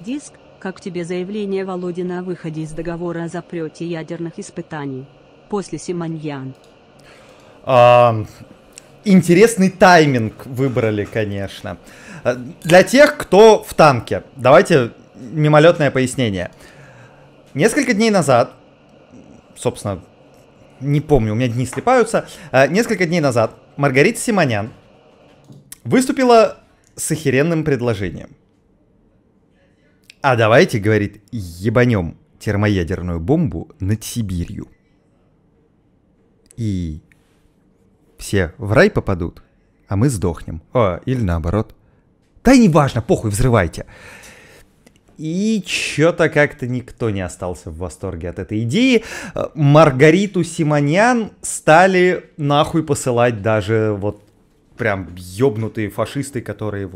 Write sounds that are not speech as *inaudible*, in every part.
Диск, как тебе заявление Володина о выходе из договора о запрете ядерных испытаний? После Симоньян. А, интересный тайминг выбрали, конечно. А, для тех, кто в танке, давайте мимолетное пояснение. Несколько дней назад, собственно, не помню, у меня дни слепаются, а, несколько дней назад Маргарита Симонян выступила с охеренным предложением – а давайте, говорит, ебанем термоядерную бомбу над Сибирью. И все в рай попадут, а мы сдохнем. А, или наоборот. Да и неважно, похуй, взрывайте. И чё-то как-то никто не остался в восторге от этой идеи. Маргариту Симоньян стали нахуй посылать даже вот прям ёбнутые фашисты, которые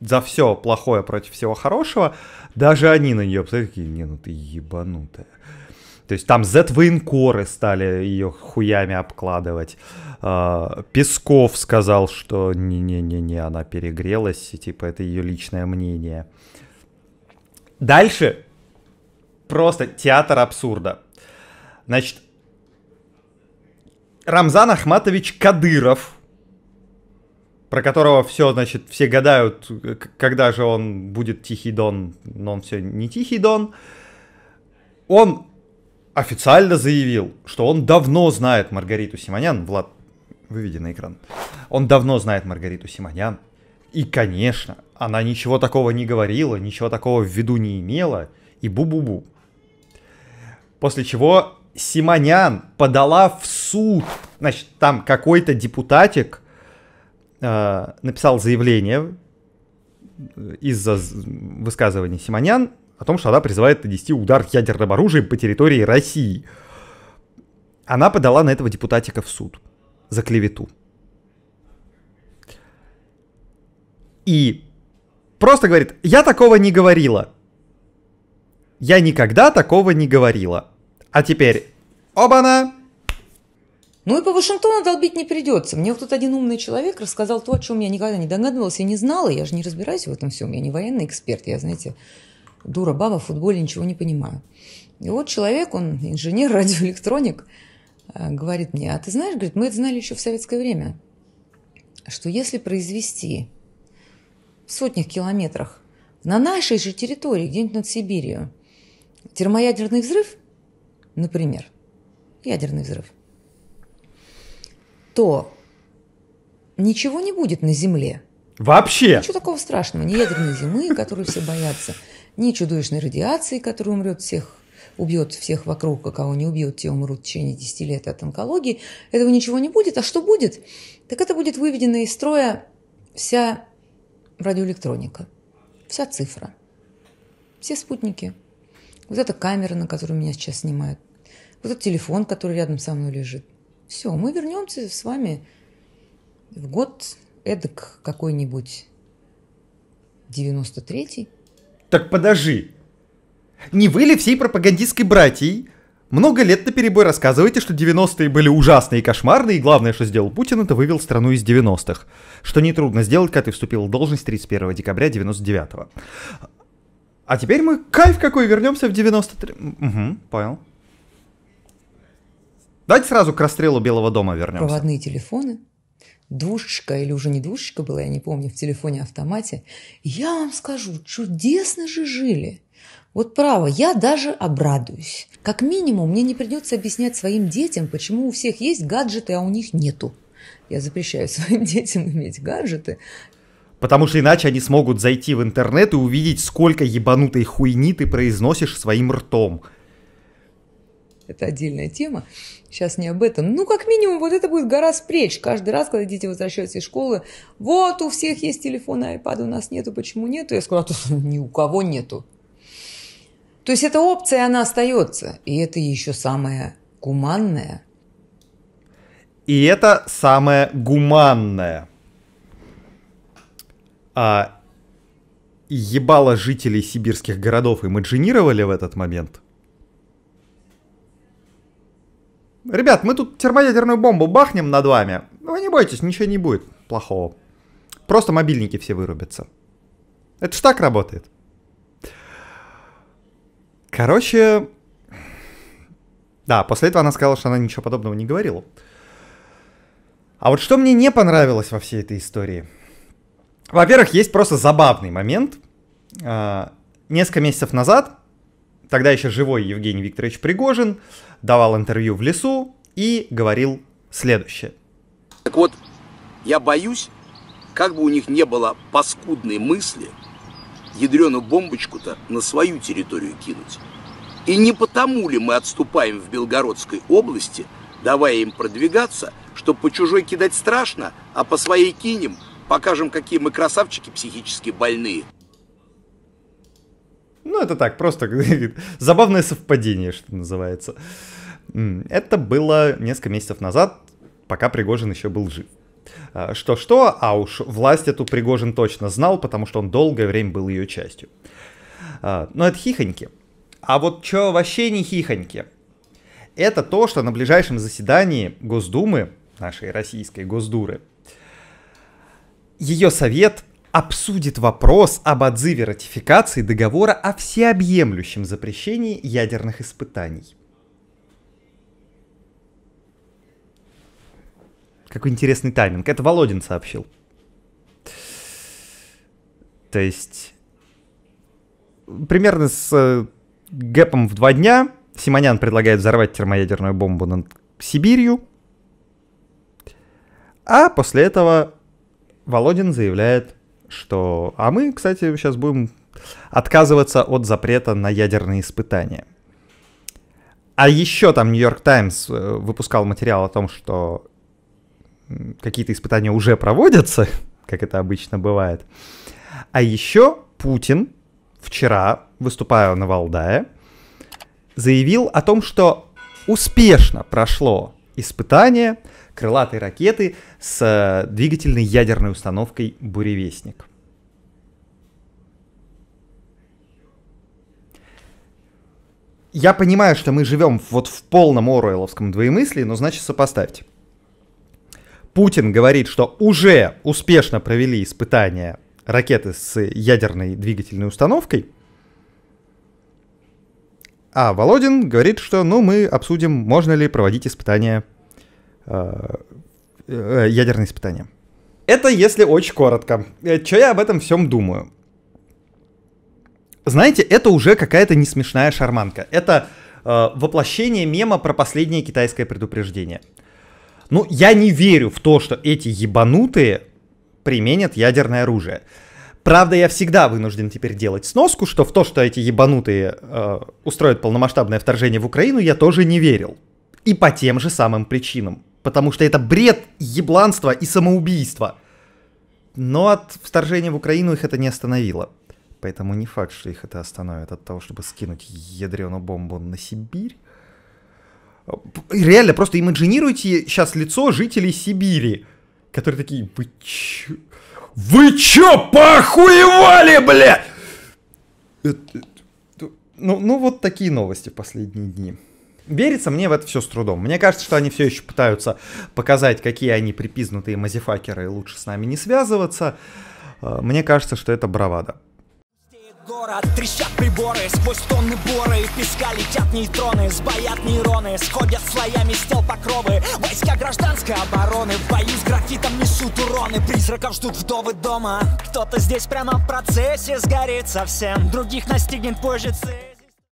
за все плохое против всего хорошего, даже они на нее посмотрели, такие, не, ну ты ебанутая. То есть там Z-военкоры стали ее хуями обкладывать. А, Песков сказал, что не-не-не-не, она перегрелась, и типа это ее личное мнение. Дальше просто театр абсурда. Значит, Рамзан Ахматович Кадыров, про которого все, значит, все гадают, когда же он будет Тихий Дон, но он все не Тихий Дон, он официально заявил, что он давно знает Маргариту Симонян. Влад, выведи на экран. Он давно знает Маргариту Симонян. И, конечно, она ничего такого не говорила, ничего такого в виду не имела. И бу-бу-бу. После чего Симонян подала в суд. Значит, там какой-то депутатик – Э, написал заявление из-за высказываний Симонян о том, что она призывает нанести удар ядерным оружием по территории России. Она подала на этого депутатика в суд за клевету. И просто говорит, я такого не говорила. Я никогда такого не говорила. А теперь, оба-на, ну и по Вашингтону долбить не придется. Мне вот тут один умный человек рассказал то, о чем я никогда не догадывалась и не знала. Я же не разбираюсь в этом всем, я не военный эксперт, я, знаете, дура, баба, в футболе ничего не понимаю. И вот человек, он инженер, *laughs* радиоэлектроник, э, говорит мне, а ты знаешь, говорит, мы это знали еще в советское время, что если произвести в сотнях километрах на нашей же территории, где-нибудь над Сибирью, термоядерный взрыв, например, ядерный взрыв – то ничего не будет на Земле. Вообще? Ничего такого страшного. Ни ядерной зимы, которую все боятся, ни чудовищной радиации, которая умрет всех, убьет всех вокруг, а кого не убьет, те умрут в течение 10 лет от онкологии. Этого ничего не будет. А что будет? Так это будет выведена из строя вся радиоэлектроника, вся цифра, все спутники. Вот эта камера, на которую меня сейчас снимают, вот этот телефон, который рядом со мной лежит, все, мы вернемся с вами в год эдак какой-нибудь 93-й. Так подожди. Не вы ли всей пропагандистской братьей много лет на перебой рассказываете, что 90-е были ужасные и кошмарные, и главное, что сделал Путин, это вывел страну из 90-х, что нетрудно сделать, когда ты вступил в должность 31 декабря 99-го. А теперь мы кайф какой вернемся в 93... Угу, понял. Давайте сразу к расстрелу Белого дома вернемся. Проводные телефоны, двушечка или уже не двушечка была, я не помню, в телефоне-автомате. Я вам скажу, чудесно же жили. Вот право, я даже обрадуюсь. Как минимум, мне не придется объяснять своим детям, почему у всех есть гаджеты, а у них нету. Я запрещаю *laughs* своим детям иметь гаджеты. Потому что иначе они смогут зайти в интернет и увидеть, сколько ебанутой хуйни ты произносишь своим ртом это отдельная тема, сейчас не об этом. Ну, как минимум, вот это будет гора спреч. Каждый раз, когда дети возвращаются из школы, вот у всех есть телефон, айпады у нас нету, почему нету? Я сказала, *laughs* ни у кого нету. То есть эта опция, она остается. И это еще самое гуманное. И это самое гуманное. А ебало жителей сибирских городов имаджинировали в этот момент – Ребят, мы тут термоядерную бомбу бахнем над вами. Вы не бойтесь, ничего не будет плохого. Просто мобильники все вырубятся. Это ж так работает. Короче... Да, после этого она сказала, что она ничего подобного не говорила. А вот что мне не понравилось во всей этой истории? Во-первых, есть просто забавный момент. А, несколько месяцев назад тогда еще живой Евгений Викторович Пригожин, давал интервью в лесу и говорил следующее. Так вот, я боюсь, как бы у них не было паскудной мысли, ядреную бомбочку-то на свою территорию кинуть. И не потому ли мы отступаем в Белгородской области, давая им продвигаться, что по чужой кидать страшно, а по своей кинем, покажем, какие мы красавчики психически больные. Ну, это так, просто забавное совпадение, что называется. Это было несколько месяцев назад, пока Пригожин еще был жив. А, что-что, а уж власть эту Пригожин точно знал, потому что он долгое время был ее частью. А, но это хихоньки. А вот что вообще не хихоньки? Это то, что на ближайшем заседании Госдумы, нашей российской Госдуры, ее совет обсудит вопрос об отзыве ратификации договора о всеобъемлющем запрещении ядерных испытаний. Какой интересный тайминг. Это Володин сообщил. То есть примерно с э, гэпом в два дня Симонян предлагает взорвать термоядерную бомбу над Сибирью. А после этого Володин заявляет, что... А мы, кстати, сейчас будем отказываться от запрета на ядерные испытания. А еще там Нью-Йорк Таймс э, выпускал материал о том, что какие-то испытания уже проводятся, *laughs* как это обычно бывает. А еще Путин вчера, выступая на Валдае, заявил о том, что успешно прошло испытания крылатой ракеты с э, двигательной ядерной установкой «Буревестник». Я понимаю, что мы живем вот в полном Оруэлловском двоемыслии, но значит сопоставьте. Путин говорит, что уже успешно провели испытания ракеты с ядерной двигательной установкой – а Володин говорит, что ну мы обсудим, можно ли проводить испытания, э, э, ядерные испытания. Это если очень коротко. Э, что я об этом всем думаю? Знаете, это уже какая-то не смешная шарманка. Это э, воплощение мема про последнее китайское предупреждение. Ну, я не верю в то, что эти ебанутые применят ядерное оружие. Правда, я всегда вынужден теперь делать сноску, что в то, что эти ебанутые э, устроят полномасштабное вторжение в Украину, я тоже не верил. И по тем же самым причинам. Потому что это бред, ебланство и самоубийство. Но от вторжения в Украину их это не остановило. Поэтому не факт, что их это остановит от того, чтобы скинуть ядреную бомбу на Сибирь. Реально, просто имаджинируйте сейчас лицо жителей Сибири, которые такие, вы чё? Вы чё, похуевали, блядь? Э, э, ну, ну вот такие новости последние дни. Верится мне в это все с трудом. Мне кажется, что они все еще пытаются показать, какие они припизнутые мазифакеры и лучше с нами не связываться. А, мне кажется, что это бравада город Трещат приборы, сквозь тонны боры И песка летят нейтроны, сбоят нейроны Сходят слоями стел покровы Войска гражданской обороны В бою с графитом несут уроны Призраков ждут вдовы дома Кто-то здесь прямо в процессе сгорит совсем Других настигнет позже цель